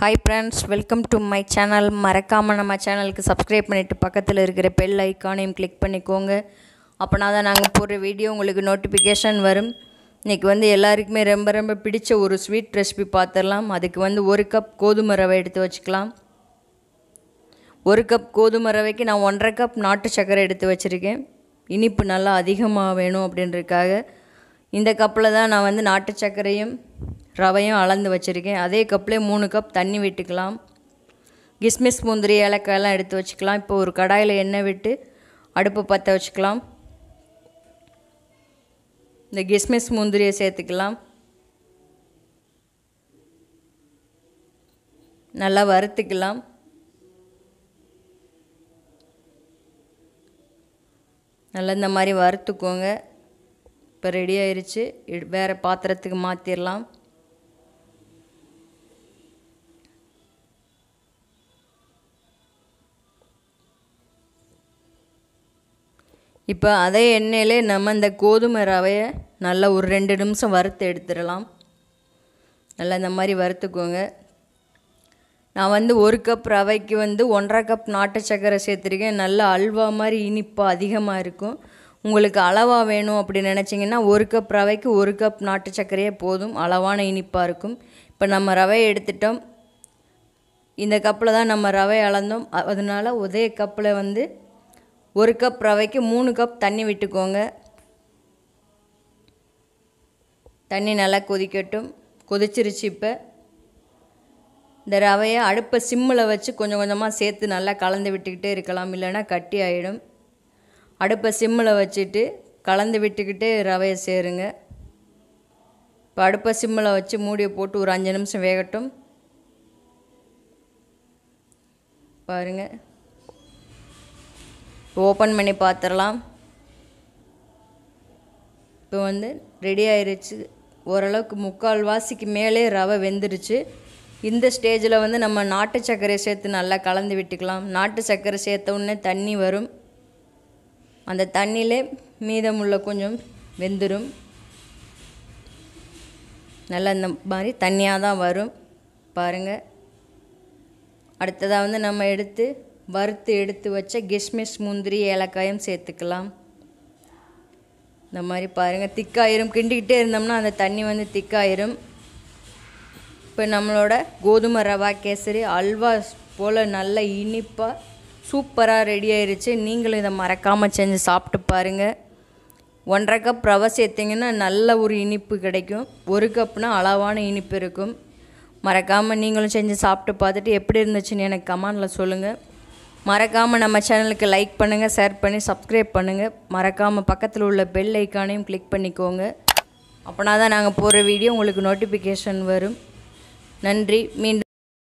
hi friends welcome to my channel மறக்காமல் நம்ம சேனலுக்கு சப்ஸ்கிரைப் பண்ணிவிட்டு பக்கத்தில் இருக்கிற பெல் ஐக்கானையும் கிளிக் பண்ணிக்கோங்க அப்போனா தான் நாங்கள் போடுற வீடியோ உங்களுக்கு நோட்டிஃபிகேஷன் வரும் இன்றைக்கி வந்து எல்லாருக்குமே ரொம்ப ரொம்ப பிடிச்ச ஒரு ஸ்வீட் ரெசிபி பார்த்துடலாம் அதுக்கு வந்து ஒரு கப் கோதுமை ரவை எடுத்து வச்சுக்கலாம் ஒரு கப் கோதுமை ரவைக்கு நான் ஒன்றரை கப் நாட்டு சர்க்கரை எடுத்து வச்சுருக்கேன் இனிப்பு நல்லா அதிகமாக வேணும் அப்படின்றதுக்காக இந்த கப்பில் தான் நான் வந்து நாட்டு சர்க்கரையும் ரவையும் அளந்து வச்சுருக்கேன் அதே கப்லேயே மூணு கப் தண்ணி விட்டுக்கலாம் கிஸ்மிஸ் முந்திரி ஏலக்காயெல்லாம் எடுத்து வச்சுக்கலாம் இப்போ ஒரு கடாயில் எண்ணெய் விட்டு அடுப்பு பற்ற வச்சுக்கலாம் இந்த கிஸ்மிஸ் முந்திரியை சேர்த்துக்கலாம் நல்லா வறுத்துக்கலாம் நல்லா இந்த மாதிரி வறுத்துக்கோங்க இப்போ ரெடி ஆயிடுச்சு வேறு பாத்திரத்துக்கு மாற்றிடலாம் இப்போ அதே எண்ணெயிலே நம்ம இந்த கோதுமை ரவையை நல்லா ஒரு ரெண்டு நிமிஷம் வறுத்து எடுத்துடலாம் நல்லா இந்த மாதிரி வறுத்துக்கோங்க நான் வந்து ஒரு கப் ரவைக்கு வந்து ஒன்றரை கப் நாட்டு சக்கரை சேர்த்துருக்கேன் நல்லா அல்வா மாதிரி இனிப்பாக அதிகமாக இருக்கும் உங்களுக்கு அளவாக வேணும் அப்படின்னு நினச்சிங்கன்னா ஒரு கப் ரவைக்கு ஒரு கப் நாட்டு சர்க்கரையே போதும் அளவான இனிப்பாக இருக்கும் இப்போ நம்ம ரவையை எடுத்துட்டோம் இந்த கப்பில் தான் நம்ம ரவை அளந்தோம் அதனால் ஒரே கப்பில் வந்து ஒரு கப் ரவைக்கு மூணு கப் தண்ணி விட்டுக்கோங்க தண்ணி நல்லா கொதிக்கட்டும் கொதிச்சிருச்சு இப்போ இந்த ரவையை அடுப்பை சிம்மில் வச்சு கொஞ்சம் கொஞ்சமாக சேர்த்து நல்லா கலந்து விட்டுக்கிட்டே இருக்கலாம் இல்லைன்னா கட்டி ஆகிடும் அடுப்பை சிம்மில் வச்சுட்டு கலந்து விட்டுக்கிட்டே ரவையை சேருங்க இப்போ அடுப்பை சிம்மில் வச்சு மூடியை போட்டு ஒரு அஞ்சு நிமிஷம் வேகட்டும் பாருங்கள் ஓப்பன் பண்ணி பார்த்துடலாம் இப்போ வந்து ரெடி ஆயிடுச்சு ஓரளவுக்கு முக்கால் வாசிக்கு மேலே ரவை வெந்துருச்சு இந்த ஸ்டேஜில் வந்து நம்ம நாட்டு சர்க்கரை சேர்த்து நல்லா கலந்து விட்டுக்கலாம் நாட்டு சர்க்கரை சேர்த்த உடனே தண்ணி வரும் அந்த தண்ணியிலே மீதமுள்ள கொஞ்சம் வெந்துடும் நல்லா இந்த மாதிரி தண்ணியாக தான் வரும் பாருங்கள் அடுத்ததாக வந்து நம்ம எடுத்து வறுத்து எடுத்து வச்ச கிஷ்மிஷ் முந்திரி ஏலக்காயும் சேர்த்துக்கலாம் இந்த மாதிரி பாருங்கள் திக்காயிரும் கிண்டிக்கிட்டே இருந்தோம்னா அந்த தண்ணி வந்து திக்காயிரும் இப்போ நம்மளோட கோதுமை ரவா கேசரி அல்வா போல் நல்ல இனிப்பாக சூப்பராக ரெடி ஆயிடுச்சு நீங்களும் இதை மறக்காமல் செஞ்சு சாப்பிட்டு பாருங்கள் ஒன்றரை கப் ரவை சேர்த்திங்கன்னா நல்ல ஒரு இனிப்பு கிடைக்கும் ஒரு கப்னால் அளவான இனிப்பு இருக்கும் மறக்காமல் நீங்களும் செஞ்சு சாப்பிட்டு பார்த்துட்டு எப்படி இருந்துச்சுன்னு எனக்கு கமானில் சொல்லுங்கள் மறக்காமல் நம்ம சேனலுக்கு லைக் பண்ணுங்கள் ஷேர் பண்ணி சப்ஸ்கிரைப் பண்ணுங்கள் மறக்காமல் பக்கத்தில் உள்ள பெல் ஐக்கானையும் கிளிக் பண்ணிக்கோங்க அப்படின்னா தான் நாங்கள் போகிற வீடியோ உங்களுக்கு நோட்டிஃபிகேஷன் வரும் நன்றி மீண்டும்